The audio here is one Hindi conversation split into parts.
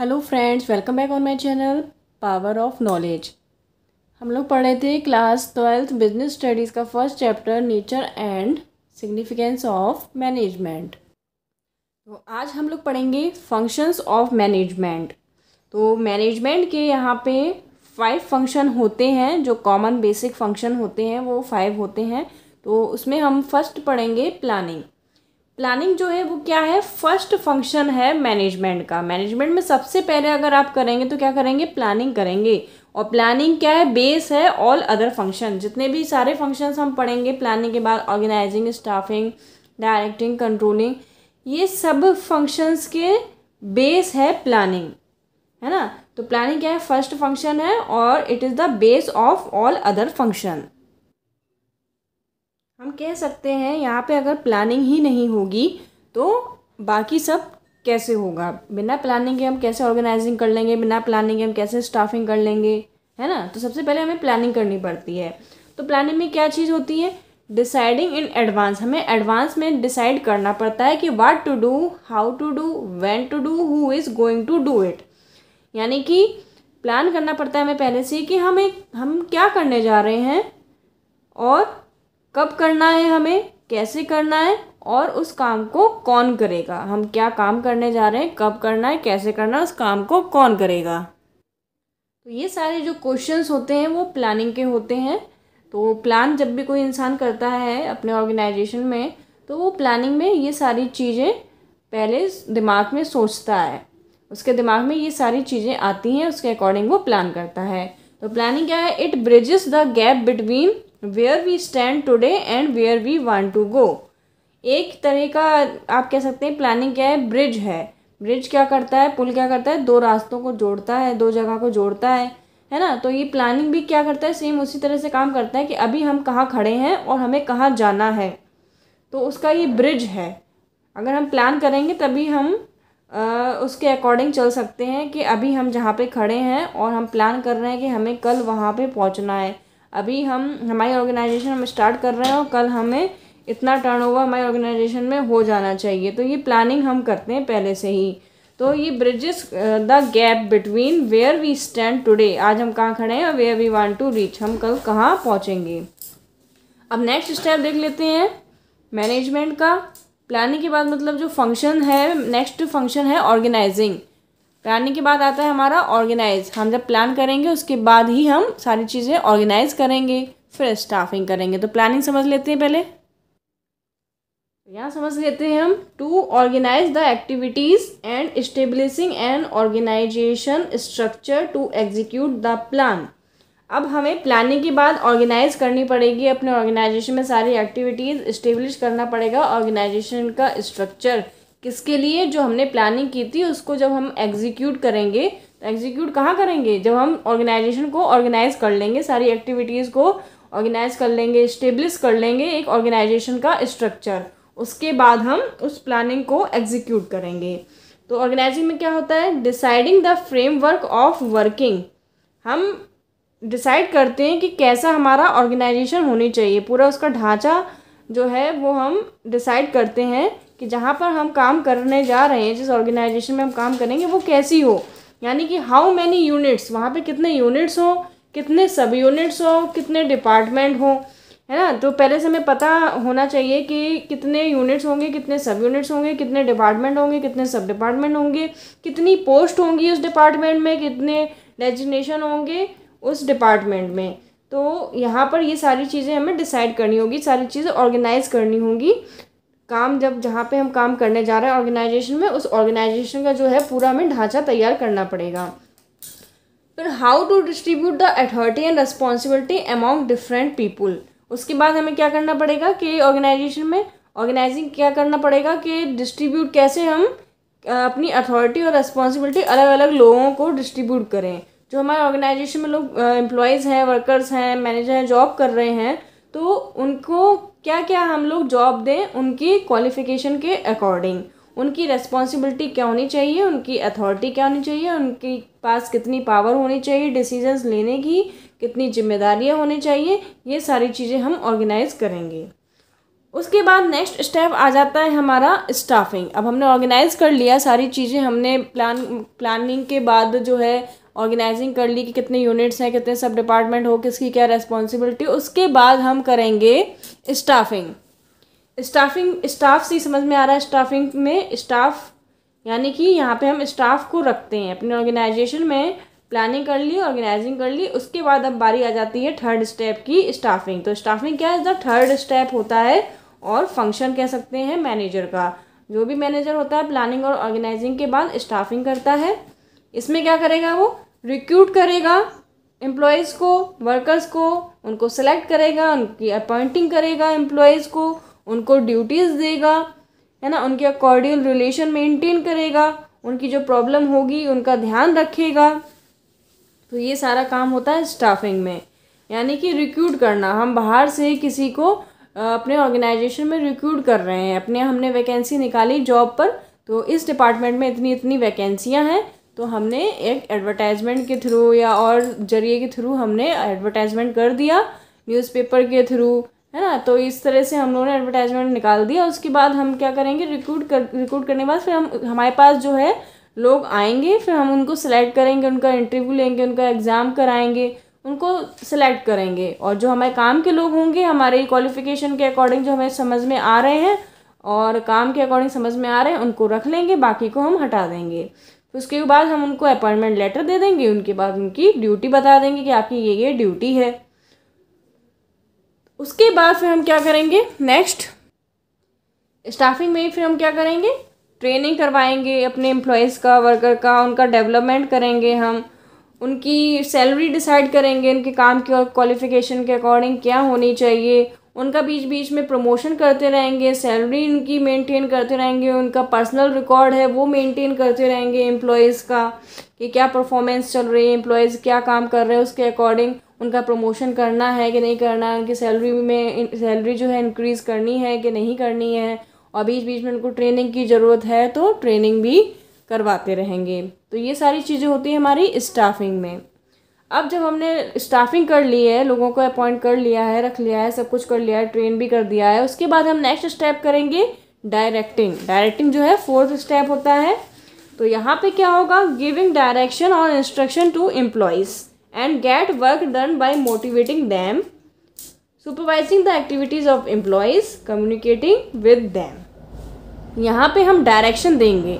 hello friends welcome back on my channel power of knowledge हम लोग पढ़े थे क्लास ट्वेल्थ बिजनेस स्टडीज़ का first chapter nature and significance of management तो आज हम लोग पढ़ेंगे फंक्शंस ऑफ मैनेजमेंट तो मैनेजमेंट के यहाँ पे फाइव फंक्शन होते हैं जो कॉमन बेसिक फंक्शन होते हैं वो फाइव होते हैं तो उसमें हम फर्स्ट पढ़ेंगे प्लानिंग प्लानिंग जो है वो क्या है फर्स्ट फंक्शन है मैनेजमेंट का मैनेजमेंट में सबसे पहले अगर आप करेंगे तो क्या करेंगे प्लानिंग करेंगे और प्लानिंग क्या है बेस है ऑल अदर फंक्शन जितने भी सारे फंक्शन हम पढ़ेंगे प्लानिंग के बाद ऑर्गेनाइजिंग स्टाफिंग डायरेक्टिंग कंट्रोलिंग ये सब फंक्शंस के बेस है प्लानिंग है ना तो प्लानिंग क्या है फर्स्ट फंक्शन है और it is the base of all other function हम कह सकते हैं यहाँ पे अगर प्लानिंग ही नहीं होगी तो बाकी सब कैसे होगा बिना प्लानिंग के हम कैसे ऑर्गेनाइजिंग कर लेंगे बिना प्लानिंग के हम कैसे स्टाफिंग कर लेंगे है ना तो सबसे पहले हमें प्लानिंग करनी पड़ती है तो प्लानिंग में क्या चीज़ होती है डिसाइडिंग इन एडवांस हमें एडवांस में डिसाइड करना पड़ता है कि what to do how to do when to do who is going to do it यानी कि प्लान करना पड़ता है हमें पहले से कि हमें हम क्या करने जा रहे हैं और कब करना है हमें कैसे करना है और उस काम को कौन करेगा हम क्या काम करने जा रहे हैं कब करना है कैसे करना है उस काम को कौन करेगा तो ये सारे जो क्वेश्चंस होते हैं वो प्लानिंग के होते हैं तो प्लान जब भी कोई इंसान करता है अपने ऑर्गेनाइजेशन में तो वो प्लानिंग में ये सारी चीज़ें पहले दिमाग में सोचता है उसके दिमाग में ये सारी चीज़ें आती हैं उसके अकॉर्डिंग वो प्लान करता है तो प्लानिंग क्या है it bridges the gap between where we stand today and where we want to go एक तरह का आप कह सकते हैं प्लानिंग क्या है ब्रिज है ब्रिज क्या करता है पुल क्या करता है दो रास्तों को जोड़ता है दो जगह को जोड़ता है है ना तो ये प्लानिंग भी क्या करता है सेम उसी तरह से काम करता है कि अभी हम कहाँ खड़े हैं और हमें कहाँ जाना है तो उसका ये ब्रिज है अगर हम प्लान करेंगे तभी हम आ, उसके अकॉर्डिंग चल सकते हैं कि अभी हम जहाँ पे खड़े हैं और हम प्लान कर रहे हैं कि हमें कल वहाँ पे पहुँचना है अभी हम हमारी ऑर्गेनाइजेशन हम स्टार्ट कर रहे हैं और कल हमें इतना टर्न ओवर हमारी ऑर्गेनाइजेशन में हो जाना चाहिए तो ये प्लानिंग हम करते हैं पहले से ही तो ये bridges the gap between where we stand today आज हम कहाँ खड़े हैं और where we want to reach हम कल कहाँ पहुँचेंगे अब नेक्स्ट स्टेप देख लेते हैं मैनेजमेंट का प्लानिंग के बाद मतलब जो फंक्शन है नेक्स्ट फंक्शन है ऑर्गेनाइजिंग प्लानिंग के बाद आता है हमारा ऑर्गेनाइज हम जब प्लान करेंगे उसके बाद ही हम सारी चीज़ें ऑर्गेनाइज करेंगे फिर स्टाफिंग करेंगे तो प्लानिंग समझ लेते हैं पहले तो यहाँ समझ लेते हैं हम to organise the activities and establishing and organisation structure to execute the plan अब हमें प्लानिंग के बाद ऑर्गेनाइज करनी पड़ेगी अपने ऑर्गेनाइजेशन में सारी एक्टिविटीज़ स्टेब्लिश करना पड़ेगा ऑर्गेनाइजेशन का स्ट्रक्चर किसके लिए जो हमने प्लानिंग की थी उसको जब हम एग्जीक्यूट करेंगे तो एग्जीक्यूट कहाँ करेंगे जब हम ऑर्गेनाइजेशन को ऑर्गेनाइज कर लेंगे सारी एक्टिविटीज़ को ऑर्गेनाइज कर लेंगे स्टेब्लिश कर लेंगे एक ऑर्गेनाइजेशन का स्ट्रक्चर उसके बाद हम उस प्लानिंग को एग्जीक्यूट करेंगे तो ऑर्गेनाइजिंग में क्या होता है deciding the framework of working हम डिसाइड करते हैं कि कैसा हमारा ऑर्गेनाइजेशन होनी चाहिए पूरा उसका ढांचा जो है वो हम डिसाइड करते हैं कि जहाँ पर हम काम करने जा रहे हैं जिस ऑर्गेनाइजेशन में हम काम करेंगे वो कैसी हो यानी कि हाउ मैनी यूनिट्स वहाँ पर कितने यूनिट्स हों कितने सब यूनिट्स हों कितने डिपार्टमेंट हों है ना तो पहले से हमें पता होना चाहिए कि कितने यूनिट्स होंगे कितने सब यूनिट्स होंगे कितने डिपार्टमेंट होंगे कितने सब डिपार्टमेंट होंगे कितनी पोस्ट होंगी उस डिपार्टमेंट में कितने डेजिग्नेशन होंगे उस डिपार्टमेंट में तो यहाँ पर ये सारी चीज़ें हमें डिसाइड करनी होगी सारी चीज़ें ऑर्गेनाइज करनी होंगी काम जब जहाँ पे हम काम करने जा रहे हैं ऑर्गेनाइजेशन में उस ऑर्गेनाइजेशन का जो है पूरा हमें ढांचा तैयार करना पड़ेगा फिर how to distribute the authority and responsibility among different people उसके बाद हमें क्या करना पड़ेगा कि ऑर्गेनाइजेशन में ऑर्गेनाइजिंग क्या करना पड़ेगा कि डिस्ट्रीब्यूट कैसे हम अपनी अथॉरिटी और रेस्पॉन्सिबिलिटी अलग अलग लोगों को डिस्ट्रीब्यूट करें जो हमारे ऑर्गेनाइजेशन में लोग एम्प्लॉयज़ हैं वर्कर्स हैं मैनेजर हैं जॉब कर रहे हैं तो उनको क्या क्या हम लोग जॉब दें उनकी क्वालिफिकेशन के अकॉर्डिंग उनकी रेस्पॉन्सिबिलिटी क्या होनी चाहिए उनकी अथॉरिटी क्या होनी चाहिए उनके पास कितनी पावर होनी चाहिए डिसीजंस लेने की कितनी जिम्मेदारियाँ होनी चाहिए ये सारी चीज़ें हम ऑर्गेनाइज करेंगे उसके बाद नेक्स्ट स्टेप आ जाता है हमारा स्टाफिंग अब हमने ऑर्गेनाइज कर लिया सारी चीज़ें हमने प्लान प्लानिंग के बाद जो है ऑर्गेनाइजिंग कर ली कि कितने यूनिट्स हैं कितने सब डिपार्टमेंट हो किसकी क्या रेस्पॉन्सिबिलिटी उसके बाद हम करेंगे स्टाफिंग स्टाफिंग स्टाफ से समझ में आ रहा है स्टाफिंग में स्टाफ यानी कि यहाँ पे हम स्टाफ को रखते हैं अपने ऑर्गेनाइजेशन में प्लानिंग कर ली ऑर्गेनाइजिंग कर ली उसके बाद अब बारी आ जाती है थर्ड स्टेप की स्टाफिंग तो स्टाफिंग क्या है थर्ड स्टेप होता है और फंक्शन कह सकते हैं मैनेजर का जो भी मैनेजर होता है प्लानिंग और ऑर्गेनाइजिंग के बाद स्टाफिंग करता है इसमें क्या करेगा वो रिक्रूट करेगा एम्प्लॉयज़ को वर्कर्स को उनको सेलेक्ट करेगा उनकी अपॉइंटिंग करेगा एम्प्लॉयज़ को उनको ड्यूटीज़ देगा है ना उनके अकॉर्डियल रिलेशन मेंटेन करेगा उनकी जो प्रॉब्लम होगी उनका ध्यान रखेगा तो ये सारा काम होता है स्टाफिंग में यानी कि रिक्रूट करना हम बाहर से किसी को अपने ऑर्गेनाइजेशन में रिक्रूट कर रहे हैं अपने हमने वैकेंसी निकाली जॉब पर तो इस डिपार्टमेंट में इतनी इतनी वैकेंसियां हैं तो हमने एक एडवर्टाइजमेंट के थ्रू या और जरिए के थ्रू हमने एडवर्टाइजमेंट कर दिया न्यूज़पेपर के थ्रू है ना तो इस तरह से हम लोगों ने एडवर्टाइजमेंट निकाल दिया उसके बाद हम क्या करेंगे रिक्रूट कर रिक्रूट करने के बाद फिर हम हमारे पास जो है लोग आएंगे फिर हम उनको सिलेक्ट करेंगे उनका इंटरव्यू लेंगे उनका एग्ज़ाम कराएंगे उनको सेलेक्ट करेंगे और जो हमारे काम के लोग होंगे हमारे क्वालिफिकेशन के अकॉर्डिंग जो हमें समझ में आ रहे हैं और काम के अकॉर्डिंग समझ में आ रहे हैं उनको रख लेंगे बाकी को हम हटा देंगे उसके बाद हम उनको अपॉइंटमेंट लेटर दे देंगे उनके बाद उनकी ड्यूटी बता देंगे कि आपकी ये ये ड्यूटी है उसके बाद फिर हम क्या करेंगे नेक्स्ट स्टाफिंग में फिर हम क्या करेंगे ट्रेनिंग करवाएंगे अपने एम्प्लॉयज़ का वर्कर का उनका डेवलपमेंट करेंगे हम उनकी सैलरी डिसाइड करेंगे उनके काम की और क्वालिफिकेशन के अकॉर्डिंग क्या होनी चाहिए उनका बीच बीच में प्रमोशन करते रहेंगे सैलरी इनकी मेंटेन करते रहेंगे उनका पर्सनल रिकॉर्ड है वो मेंटेन करते रहेंगे एम्प्लॉयज़ का कि क्या परफॉर्मेंस चल रही है एम्प्लॉयज़ क्या काम कर रहे हैं उसके अकॉर्डिंग उनका प्रमोशन करना है कि नहीं करना है उनकी सैलरी में सैलरी जो है इंक्रीज़ करनी है कि नहीं करनी है और बीच बीच में उनको ट्रेनिंग की ज़रूरत है तो ट्रेनिंग भी करवाते रहेंगे तो ये सारी चीज़ें होती हैं हमारी स्टाफिंग में अब जब हमने स्टाफिंग कर ली है लोगों को अपॉइंट कर लिया है रख लिया है सब कुछ कर लिया है ट्रेन भी कर दिया है उसके बाद हम नेक्स्ट स्टेप करेंगे डायरेक्टिंग डायरेक्टिंग जो है फोर्थ स्टेप होता है तो यहाँ पे क्या होगा गिविंग डायरेक्शन और instruction to employees and get work done by motivating them supervising the activities of employees communicating with them यहाँ पे हम डायरेक्शन देंगे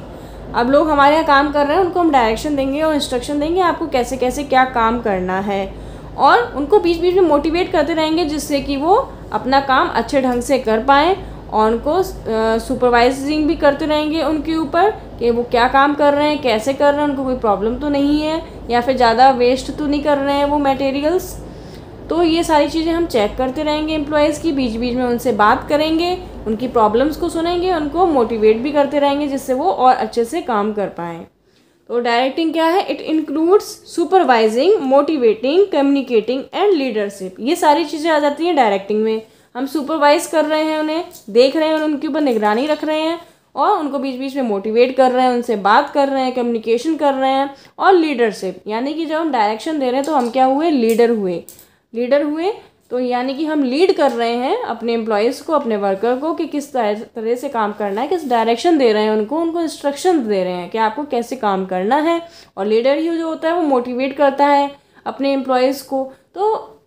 अब लोग हमारे यहाँ काम कर रहे हैं उनको हम डायरेक्शन देंगे और इंस्ट्रक्शन देंगे आपको कैसे कैसे क्या काम करना है और उनको बीच बीच में मोटिवेट करते रहेंगे जिससे कि वो अपना काम अच्छे ढंग से कर पाएँ और उनको सुपरवाइजिंग भी करते रहेंगे उनके ऊपर कि वो क्या काम कर रहे हैं कैसे कर रहे हैं उनको कोई प्रॉब्लम तो नहीं है या फिर ज़्यादा वेस्ट तो नहीं कर रहे हैं वो मटेरियल्स तो ये सारी चीज़ें हम चेक करते रहेंगे एम्प्लॉयज़ की बीच बीच में उनसे बात करेंगे उनकी प्रॉब्लम्स को सुनेंगे उनको मोटिवेट भी करते रहेंगे जिससे वो और अच्छे से काम कर पाएँ तो डायरेक्टिंग क्या है it includes supervising motivating communicating and leadership ये सारी चीज़ें आ जाती हैं डायरेक्टिंग में हम सुपरवाइज कर रहे हैं उन्हें देख रहे हैं उनके ऊपर निगरानी रख रहे हैं और उनको बीच बीच में मोटिवेट कर रहे हैं उनसे बात कर रहे हैं कम्युनिकेशन कर रहे हैं और लीडरशिप यानी कि जब हम डायरेक्शन दे रहे हैं तो हम क्या हुए लीडर हुए लीडर हुए तो यानी कि हम लीड कर रहे हैं अपने एम्प्लॉयज़ को अपने वर्कर को कि किस तरह से काम करना है किस डायरेक्शन दे रहे हैं उनको उनको इंस्ट्रक्शन दे रहे हैं कि आपको कैसे काम करना है और लीडर ही जो होता है वो मोटिवेट करता है अपने एम्प्लॉयज़ को तो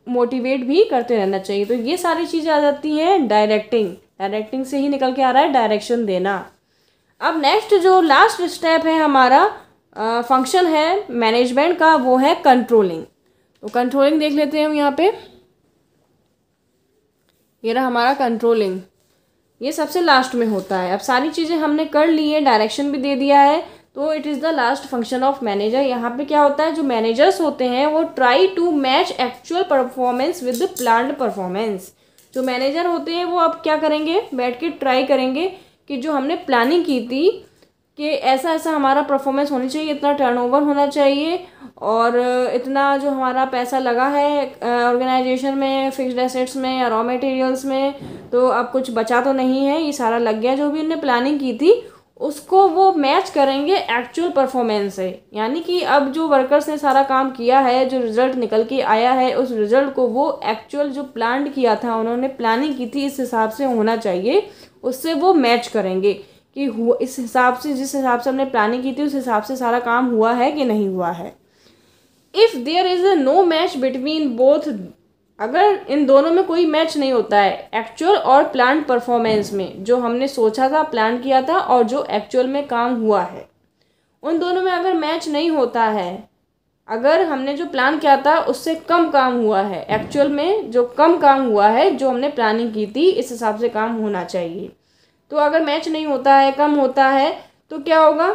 मोटिवेट भी करते रहना चाहिए तो ये सारी चीज़ें आ जाती हैं डायरेक्टिंग डायरेक्टिंग से ही निकल के आ रहा है डायरेक्शन देना अब नेक्स्ट जो लास्ट स्टेप है हमारा फंक्शन है मैनेजमेंट का वो है कंट्रोलिंग तो कंट्रोलिंग देख लेते हैं हम यहाँ पर ये रहा हमारा कंट्रोलिंग ये सबसे लास्ट में होता है अब सारी चीज़ें हमने कर ली है डायरेक्शन भी दे दिया है तो it is the last function of manager यहाँ पे क्या होता है जो मैनेजर्स होते हैं वो try to match actual performance with the plan performance जो मैनेजर होते हैं वो अब क्या करेंगे बैठ के ट्राई करेंगे कि जो हमने प्लानिंग की थी कि ऐसा ऐसा हमारा परफॉर्मेंस होनी चाहिए इतना टर्नओवर होना चाहिए और इतना जो हमारा पैसा लगा है ऑर्गेनाइजेशन में फिक्स्ड एसेट्स में या रॉ मटेरियल्स में तो अब कुछ बचा तो नहीं है ये सारा लग गया जो भी उनने प्लानिंग की थी उसको वो मैच करेंगे एक्चुअल परफॉर्मेंस से यानी कि अब जो वर्कर्स ने सारा काम किया है जो रिज़ल्ट निकल के आया है उस रिज़ल्ट को वो एक्चुअल जो प्लान किया था उन्होंने प्लानिंग की थी इस हिसाब से होना चाहिए उससे वो मैच करेंगे कि हुआ इस हिसाब से जिस हिसाब से हमने प्लानिंग की थी उस हिसाब से सारा काम हुआ है कि नहीं हुआ है if there is a no match between both अगर इन दोनों में कोई मैच नहीं होता है एक्चुअल और प्लान परफॉर्मेंस में जो हमने सोचा था प्लान किया था और जो एक्चुअल में काम हुआ है उन दोनों में अगर मैच नहीं होता है अगर हमने जो प्लान किया था उससे कम काम हुआ है एक्चुअल में जो कम काम हुआ है जो हमने प्लानिंग की थी इस हिसाब से काम होना चाहिए तो अगर मैच नहीं होता है कम होता है तो क्या होगा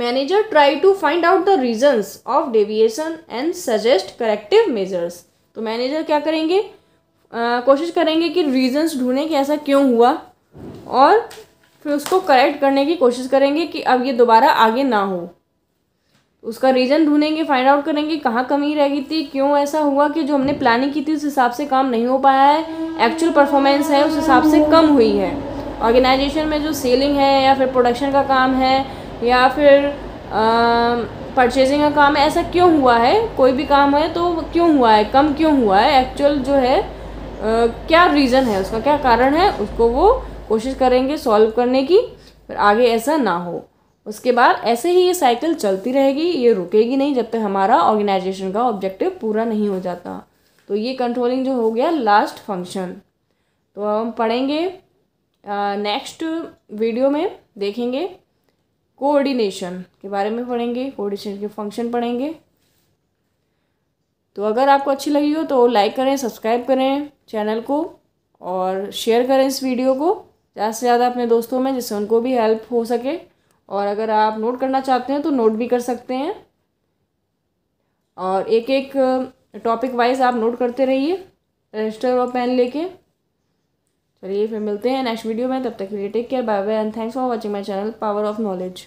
manager try to find out the reasons of deviation and suggest corrective measures तो मैनेजर क्या करेंगे आ, कोशिश करेंगे कि रीजंस ढूंढें कि ऐसा क्यों हुआ और फिर उसको करेक्ट करने की कोशिश करेंगे कि अब ये दोबारा आगे ना हो उसका रीज़न ढूंढेंगे फाइंड आउट करेंगे कहाँ कमी रह गई थी क्यों ऐसा हुआ कि जो हमने प्लानिंग की थी उस हिसाब से काम नहीं हो पाया है एक्चुअल परफॉर्मेंस है उस हिसाब से कम हुई है ऑर्गेनाइजेशन में जो सेलिंग है या फिर प्रोडक्शन का काम है या फिर परचेजिंग का काम है ऐसा क्यों हुआ है कोई भी काम है तो क्यों हुआ है कम क्यों हुआ है एक्चुअल जो है आ, क्या रीज़न है उसका क्या कारण है उसको वो कोशिश करेंगे सॉल्व करने की फिर आगे ऐसा ना हो उसके बाद ऐसे ही ये साइकिल चलती रहेगी ये रुकेगी नहीं जब तक हमारा ऑर्गेनाइजेशन का ऑब्जेक्टिव पूरा नहीं हो जाता तो ये कंट्रोलिंग जो हो गया लास्ट फंक्शन तो अब हम पढ़ेंगे नेक्स्ट वीडियो में देखेंगे कोऑर्डिनेशन के बारे में पढ़ेंगे कोऑर्डिनेशन के फंक्शन पढ़ेंगे तो अगर आपको अच्छी लगी हो तो लाइक करें सब्सक्राइब करें चैनल को और शेयर करें इस वीडियो को ज़्यादा से ज़्यादा अपने दोस्तों में जिससे उनको भी हेल्प हो सके और अगर आप नोट करना चाहते हैं तो नोट भी कर सकते हैं और एक एक टॉपिक वाइज आप नोट करते रहिए रजिस्टर और पेन लेके चलिए फिर मिलते हैं नेक्स्ट वीडियो में तब तक के लिए take care bye bye and thanks for watching my channel power of knowledge